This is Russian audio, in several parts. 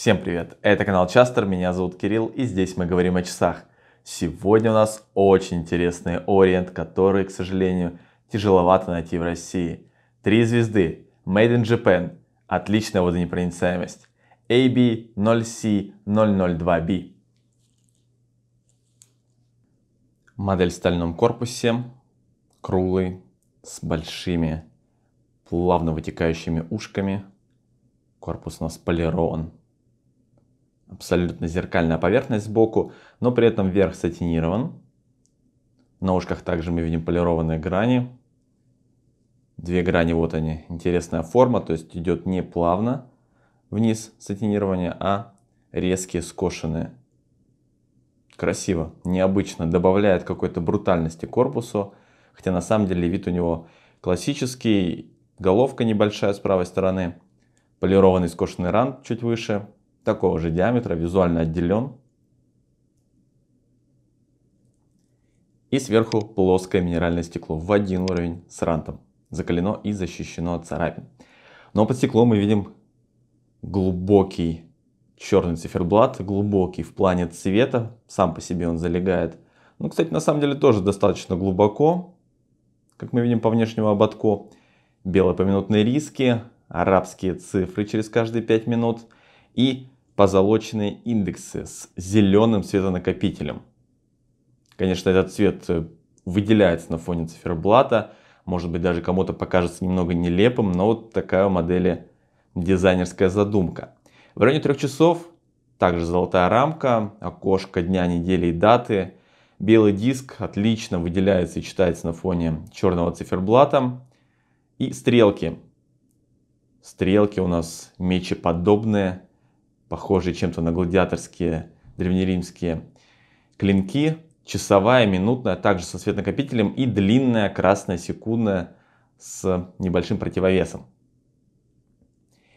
Всем привет! Это канал Частер, меня зовут Кирилл и здесь мы говорим о часах. Сегодня у нас очень интересный ориент, который, к сожалению, тяжеловато найти в России. Три звезды, Made in Japan, отличная водонепроницаемость, AB0C002B. Модель в стальном корпусе, круглый, с большими плавно вытекающими ушками. Корпус у нас полирован абсолютно зеркальная поверхность сбоку, но при этом верх сатинирован. На ушках также мы видим полированные грани. Две грани, вот они, интересная форма, то есть идет не плавно вниз сатинирование, а резкие, скошенные. Красиво, необычно, добавляет какой-то брутальности корпусу, хотя на самом деле вид у него классический, головка небольшая с правой стороны, полированный скошенный рант чуть выше – такого же диаметра, визуально отделен. И сверху плоское минеральное стекло в один уровень с рантом. Закалено и защищено от царапин. Но под стеклом мы видим глубокий черный циферблат, глубокий в плане цвета, сам по себе он залегает. Ну, кстати, на самом деле тоже достаточно глубоко, как мы видим по внешнему ободку. Белые поминутные риски, арабские цифры через каждые 5 минут – и позолоченные индексы с зеленым светонакопителем. Конечно, этот цвет э, выделяется на фоне циферблата, может быть даже кому-то покажется немного нелепым, но вот такая у модели дизайнерская задумка. В районе трех часов также золотая рамка, окошко дня, недели и даты. Белый диск отлично выделяется и читается на фоне черного циферблата. И стрелки. Стрелки у нас мечеподобные, похожие чем-то на гладиаторские древнеримские клинки, часовая, минутная, также со светнокопителем и длинная красная секундная с небольшим противовесом.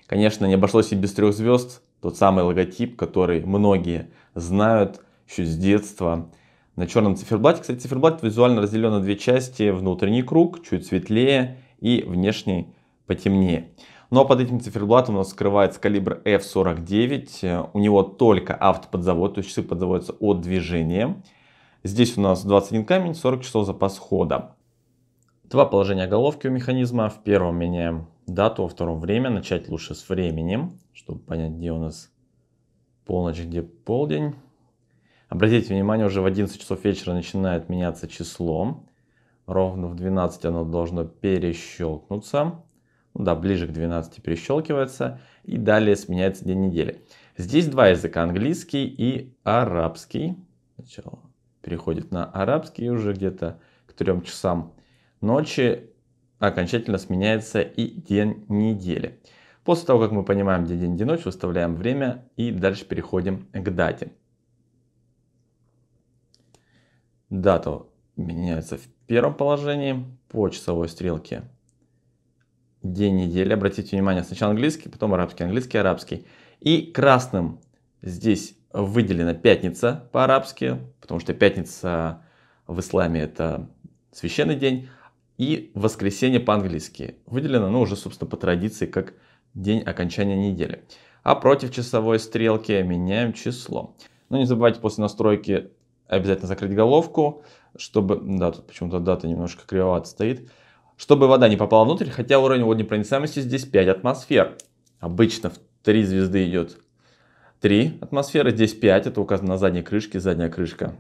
Конечно, не обошлось и без трех звезд, тот самый логотип, который многие знают еще с детства. На черном циферблате, кстати, циферблат визуально разделен на две части, внутренний круг чуть светлее и внешний потемнее. Но под этим циферблатом у нас скрывается калибр F49. У него только автоподзавод, то есть часы подзаводятся от движения. Здесь у нас 21 камень, 40 часов запас хода. Два положения головки у механизма. В первом меняем дату, во втором время. Начать лучше с временем, чтобы понять, где у нас полночь, где полдень. Обратите внимание, уже в 11 часов вечера начинает меняться число. Ровно в 12 оно должно перещелкнуться ну да, ближе к 12 перещелкивается, и далее сменяется день недели. Здесь два языка, английский и арабский. Сначала переходит на арабский уже где-то к 3 часам ночи окончательно сменяется и день недели. После того, как мы понимаем, где день, где ночь, выставляем время и дальше переходим к дате. Дата меняется в первом положении по часовой стрелке день недели. Обратите внимание, сначала английский, потом арабский, английский, арабский. И красным здесь выделена пятница по-арабски, потому что пятница в исламе это священный день, и воскресенье по-английски. Выделено, ну, уже, собственно, по традиции, как день окончания недели. А против часовой стрелки меняем число. Но не забывайте после настройки обязательно закрыть головку, чтобы... Да, тут почему-то дата немножко кривовато стоит чтобы вода не попала внутрь, хотя уровень водонепроницаемости здесь 5 атмосфер. Обычно в 3 звезды идет 3 атмосферы, здесь 5, это указано на задней крышке, задняя крышка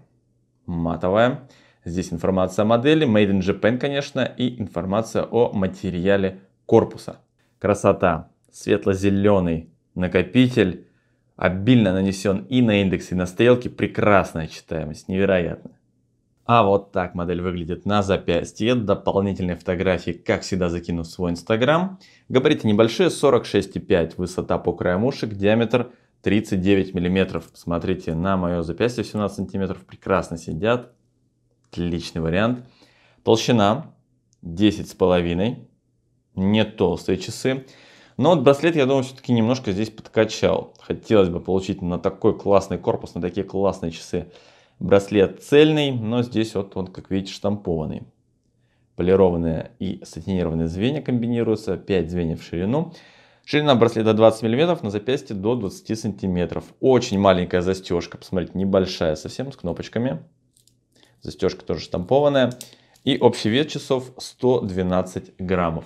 матовая. Здесь информация о модели, Made in Japan, конечно, и информация о материале корпуса. Красота! Светло-зеленый накопитель, обильно нанесен и на индексы, и на стрелки, прекрасная читаемость, невероятно. А вот так модель выглядит на запястье. Дополнительные фотографии, как всегда, закину в свой инстаграм. Габариты небольшие, 46,5 высота по краям ушек, диаметр 39 миллиметров. Посмотрите, на мое запястье 17 сантиметров прекрасно сидят. Отличный вариант. Толщина 10,5. Не толстые часы. Но вот браслет, я думаю, все-таки немножко здесь подкачал. Хотелось бы получить на такой классный корпус, на такие классные часы Браслет цельный, но здесь вот он, как видите, штампованный. Полированные и сатинированные звенья комбинируются, 5 звеньев в ширину. Ширина браслета 20 мм, на запястье до 20 см. Очень маленькая застежка, посмотрите, небольшая совсем, с кнопочками. Застежка тоже штампованная. И общий вес часов 112 граммов.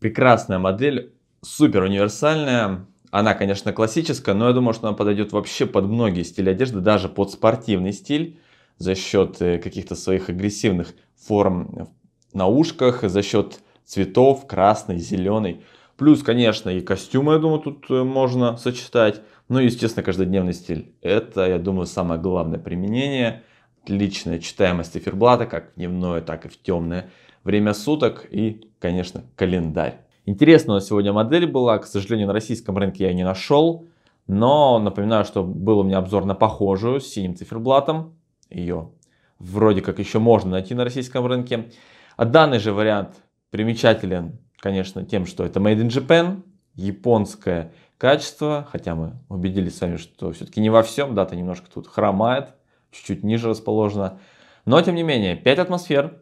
прекрасная модель, супер универсальная. Она, конечно, классическая, но я думаю, что она подойдет вообще под многие стили одежды, даже под спортивный стиль за счет э, каких-то своих агрессивных форм на ушках, за счет цветов красный, зеленый. Плюс, конечно, и костюмы, я думаю, тут э, можно сочетать. Ну и, естественно, каждодневный стиль. Это, я думаю, самое главное применение. Отличная читаемость циферблата, как в дневное, так и в темное время суток и, конечно, календарь. Интересная сегодня модель была, к сожалению, на российском рынке я не нашел, но напоминаю, что был у меня обзор на похожую с синим циферблатом, ее вроде как еще можно найти на российском рынке. А данный же вариант примечателен, конечно, тем, что это Made in Japan, японское качество, хотя мы убедились с вами, что все-таки не во всем, дата немножко тут хромает, чуть-чуть ниже расположена. Но, тем не менее, 5 атмосфер,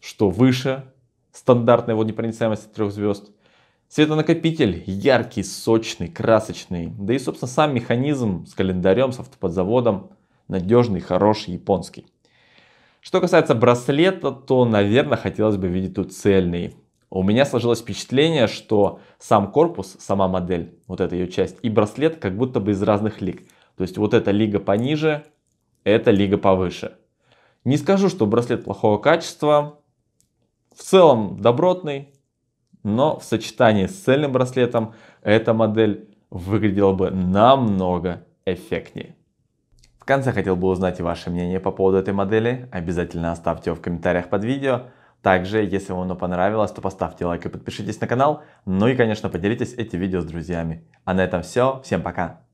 что выше стандартной водонепроницаемости трех звезд. Светонакопитель яркий, сочный, красочный. Да и, собственно, сам механизм с календарем, с автоподзаводом надежный, хороший, японский. Что касается браслета, то, наверное, хотелось бы видеть тут цельный. У меня сложилось впечатление, что сам корпус, сама модель, вот эта ее часть, и браслет как будто бы из разных лиг. То есть вот эта лига пониже, эта лига повыше. Не скажу, что браслет плохого качества, в целом добротный, но в сочетании с цельным браслетом эта модель выглядела бы намного эффектнее. В конце хотел бы узнать ваше мнение по поводу этой модели. Обязательно оставьте его в комментариях под видео. Также, если вам оно понравилось, то поставьте лайк и подпишитесь на канал. Ну и, конечно, поделитесь этим видео с друзьями. А на этом все. Всем пока!